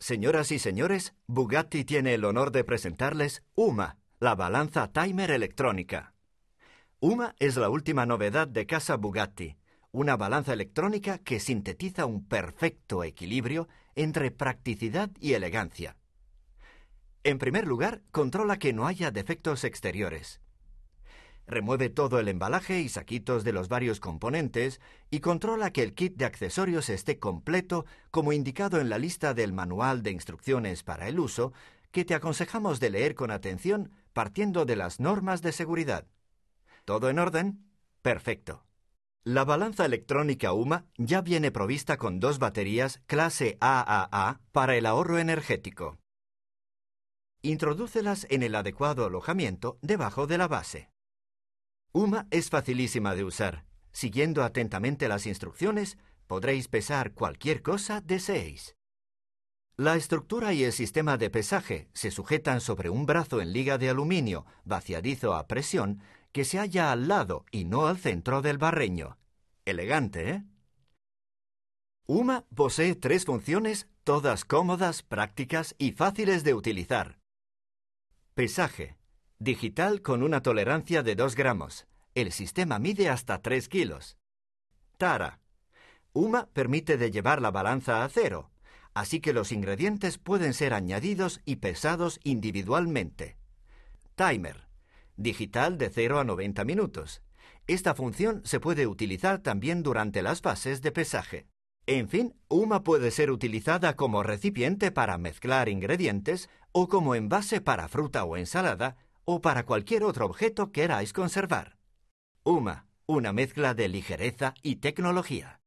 Señoras y señores, Bugatti tiene el honor de presentarles UMA, la balanza timer electrónica. UMA es la última novedad de Casa Bugatti, una balanza electrónica que sintetiza un perfecto equilibrio entre practicidad y elegancia. En primer lugar, controla que no haya defectos exteriores. Remueve todo el embalaje y saquitos de los varios componentes y controla que el kit de accesorios esté completo como indicado en la lista del manual de instrucciones para el uso que te aconsejamos de leer con atención partiendo de las normas de seguridad. ¿Todo en orden? Perfecto. La balanza electrónica UMA ya viene provista con dos baterías clase AAA para el ahorro energético. Introdúcelas en el adecuado alojamiento debajo de la base. UMA es facilísima de usar. Siguiendo atentamente las instrucciones, podréis pesar cualquier cosa deseéis. La estructura y el sistema de pesaje se sujetan sobre un brazo en liga de aluminio, vaciadizo a presión, que se halla al lado y no al centro del barreño. Elegante, ¿eh? UMA posee tres funciones, todas cómodas, prácticas y fáciles de utilizar. Pesaje. Digital con una tolerancia de 2 gramos. El sistema mide hasta 3 kilos. Tara. UMA permite de llevar la balanza a cero, así que los ingredientes pueden ser añadidos y pesados individualmente. Timer. Digital de 0 a 90 minutos. Esta función se puede utilizar también durante las fases de pesaje. En fin, UMA puede ser utilizada como recipiente para mezclar ingredientes o como envase para fruta o ensalada, o para cualquier otro objeto queráis conservar. UMA, una mezcla de ligereza y tecnología.